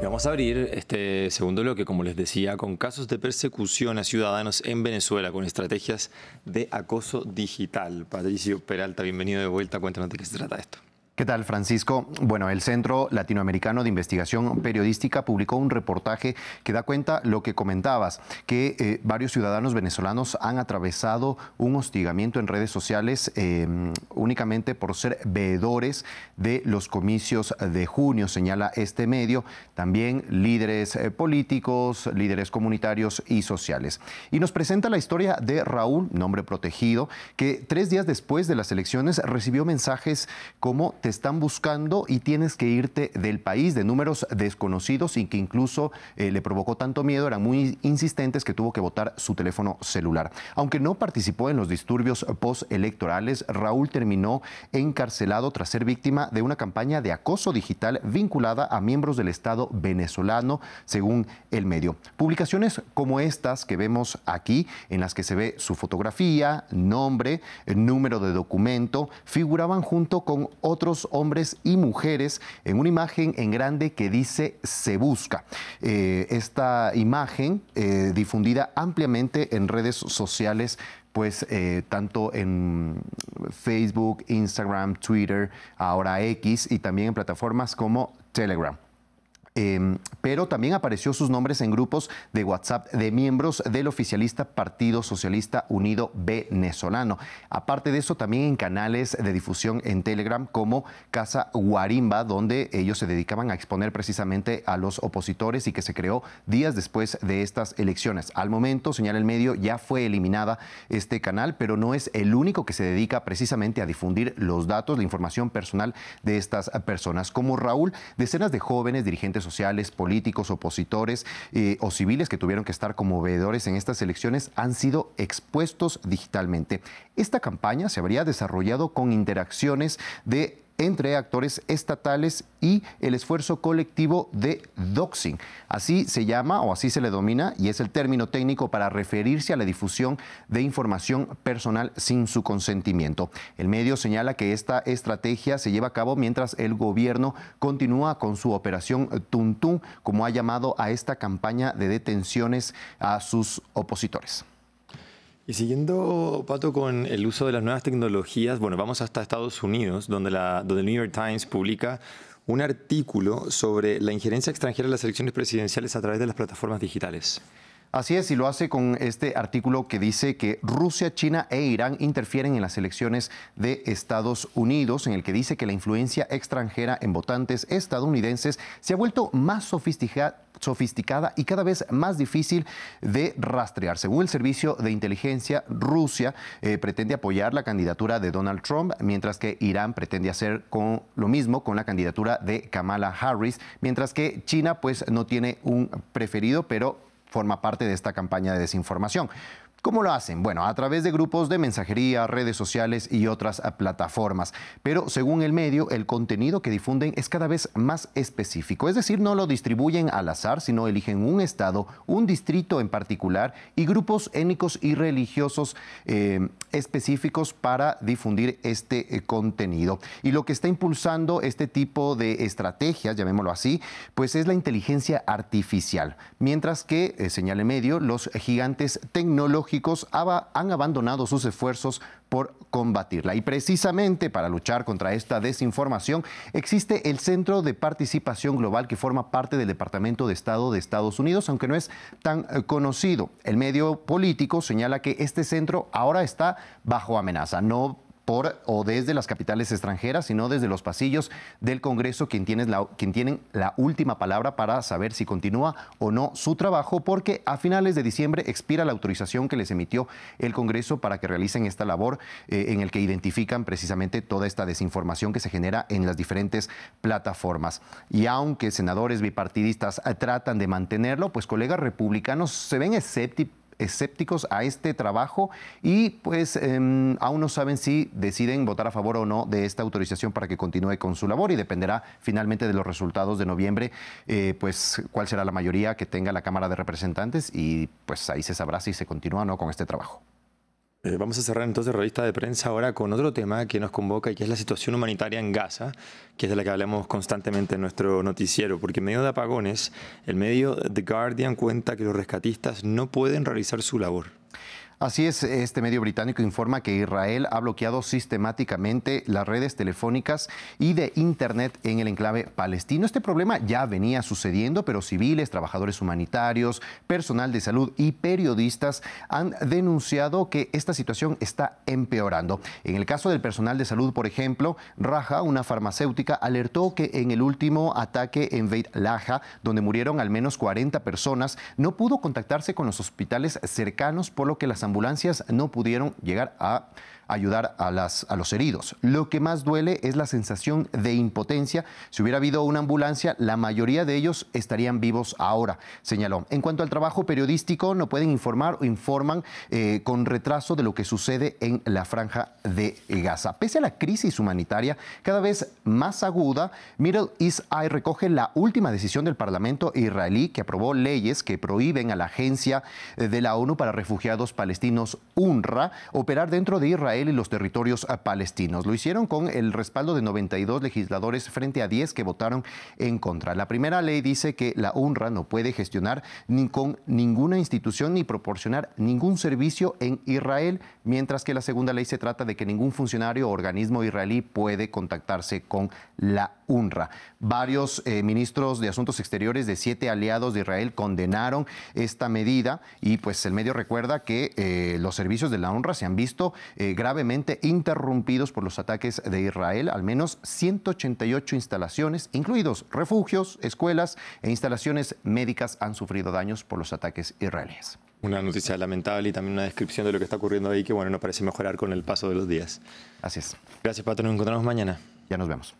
Vamos a abrir este segundo bloque, como les decía, con casos de persecución a ciudadanos en Venezuela con estrategias de acoso digital. Patricio Peralta, bienvenido de vuelta. Cuéntanos de qué se trata esto. ¿Qué tal, Francisco? Bueno, el Centro Latinoamericano de Investigación Periodística publicó un reportaje que da cuenta lo que comentabas, que eh, varios ciudadanos venezolanos han atravesado un hostigamiento en redes sociales em, únicamente por ser veedores de los comicios de junio, señala este medio, también líderes eh, políticos, líderes comunitarios y sociales. Y nos presenta la historia de Raúl, nombre protegido, que tres días después de las elecciones recibió mensajes como están buscando y tienes que irte del país, de números desconocidos y que incluso eh, le provocó tanto miedo, eran muy insistentes que tuvo que votar su teléfono celular. Aunque no participó en los disturbios postelectorales, Raúl terminó encarcelado tras ser víctima de una campaña de acoso digital vinculada a miembros del Estado venezolano, según el medio. Publicaciones como estas que vemos aquí, en las que se ve su fotografía, nombre, número de documento, figuraban junto con otros hombres y mujeres en una imagen en grande que dice se busca. Eh, esta imagen eh, difundida ampliamente en redes sociales pues eh, tanto en Facebook, Instagram, Twitter, ahora X y también en plataformas como Telegram. Em, pero también apareció sus nombres en grupos de WhatsApp de miembros del oficialista Partido Socialista Unido Venezolano. Aparte de eso, también en canales de difusión en Telegram como Casa Guarimba, donde ellos se dedicaban a exponer precisamente a los opositores y que se creó días después de estas elecciones. Al momento, señala el medio, ya fue eliminada este canal, pero no es el único que se dedica precisamente a difundir los datos, la información personal de estas personas. Como Raúl, decenas de jóvenes dirigentes sociales, políticos, opositores eh, o civiles que tuvieron que estar como veedores en estas elecciones han sido expuestos digitalmente. Esta campaña se habría desarrollado con interacciones de entre actores estatales y el esfuerzo colectivo de doxing. Así se llama o así se le domina y es el término técnico para referirse a la difusión de información personal sin su consentimiento. El medio señala que esta estrategia se lleva a cabo mientras el gobierno continúa con su operación Tuntún, como ha llamado a esta campaña de detenciones a sus opositores. Y siguiendo, Pato, con el uso de las nuevas tecnologías, bueno, vamos hasta Estados Unidos, donde, la, donde el New York Times publica un artículo sobre la injerencia extranjera en las elecciones presidenciales a través de las plataformas digitales. Así es, y lo hace con este artículo que dice que Rusia, China e Irán interfieren en las elecciones de Estados Unidos, en el que dice que la influencia extranjera en votantes estadounidenses se ha vuelto más sofisticada y cada vez más difícil de rastrear. Según el servicio de inteligencia, Rusia eh, pretende apoyar la candidatura de Donald Trump, mientras que Irán pretende hacer con, lo mismo con la candidatura de Kamala Harris, mientras que China pues no tiene un preferido, pero forma parte de esta campaña de desinformación. ¿Cómo lo hacen? Bueno, a través de grupos de mensajería, redes sociales y otras eh, plataformas. Pero según el medio, el contenido que difunden es cada vez más específico. Es decir, no lo distribuyen al azar, sino eligen un estado, un distrito en particular y grupos étnicos y religiosos eh, específicos para difundir este eh, contenido. Y lo que está impulsando este tipo de estrategias, llamémoslo así, pues es la inteligencia artificial. Mientras que, eh, señale medio, los gigantes tecnológicos han abandonado sus esfuerzos por combatirla. Y precisamente para luchar contra esta desinformación existe el Centro de Participación Global que forma parte del Departamento de Estado de Estados Unidos, aunque no es tan eh, conocido. El medio político señala que este centro ahora está bajo amenaza. No o desde las capitales extranjeras, sino desde los pasillos del Congreso, quien, tiene la, última palabra para saber si continúa o no su trabajo, porque a finales de diciembre expira la autorización que les emitió el Congreso para que realicen esta labor eh, en el que identifican precisamente toda esta desinformación que se genera en las diferentes plataformas. Y aunque senadores bipartidistas eh, tratan de mantenerlo, pues colegas republicanos se ven escépticos escépticos a este trabajo y pues em, aún no saben si deciden votar a favor o no de esta autorización para que continúe con su labor y dependerá finalmente de los resultados de noviembre, eh, pues cuál será la mayoría que tenga la Cámara de Representantes y pues ahí se sabrá si se continúa o no con este trabajo. Eh, vamos a cerrar entonces revista de prensa ahora con otro tema que nos convoca y que es la situación humanitaria en Gaza, que es de la que hablamos constantemente en nuestro noticiero, porque en medio de apagones, el medio The Guardian cuenta que los rescatistas no pueden realizar su labor. Así es, este medio británico informa que Israel ha bloqueado sistemáticamente las redes telefónicas y de Internet en el enclave palestino. Este problema ya venía sucediendo, pero civiles, trabajadores humanitarios, personal de salud y periodistas han denunciado que esta situación está empeorando. En el caso del personal de salud, por ejemplo, Raja, una farmacéutica, alertó que en el último ataque en Beit Laja, donde murieron al menos 40 personas, no pudo contactarse con los hospitales cercanos, por lo que las ambulancias no pudieron llegar a ayudar a, las, a los heridos. Lo que más duele es la sensación de impotencia. Si hubiera habido una ambulancia, la mayoría de ellos estarían vivos ahora, señaló. En cuanto al trabajo periodístico, no pueden informar o informan eh, con retraso de lo que sucede en la franja de Gaza. Pese a la crisis humanitaria cada vez más aguda, Middle East Eye recoge la última decisión del Parlamento israelí que aprobó leyes que prohíben a la agencia de la ONU para refugiados palestinos UNRWA operar dentro de Israel y los territorios ah, palestinos. Lo hicieron con el respaldo de 92 legisladores frente a 10 que votaron en contra. La primera ley dice que la UNRWA no puede gestionar ni con ninguna institución ni proporcionar ningún servicio en Israel, mientras que la segunda ley se trata de que ningún funcionario o organismo israelí puede contactarse con la UNRWA. Varios eh, ministros de Asuntos Exteriores de siete aliados de Israel condenaron esta medida y pues el medio recuerda que eh, los servicios de la UNRWA se han visto eh, gravemente interrumpidos por los ataques de Israel, al menos 188 instalaciones, incluidos refugios, escuelas e instalaciones médicas, han sufrido daños por los ataques israelíes. Una noticia lamentable y también una descripción de lo que está ocurriendo ahí que, bueno, no parece mejorar con el paso de los días. Así es. Gracias, Pato. Nos encontramos mañana. Ya nos vemos.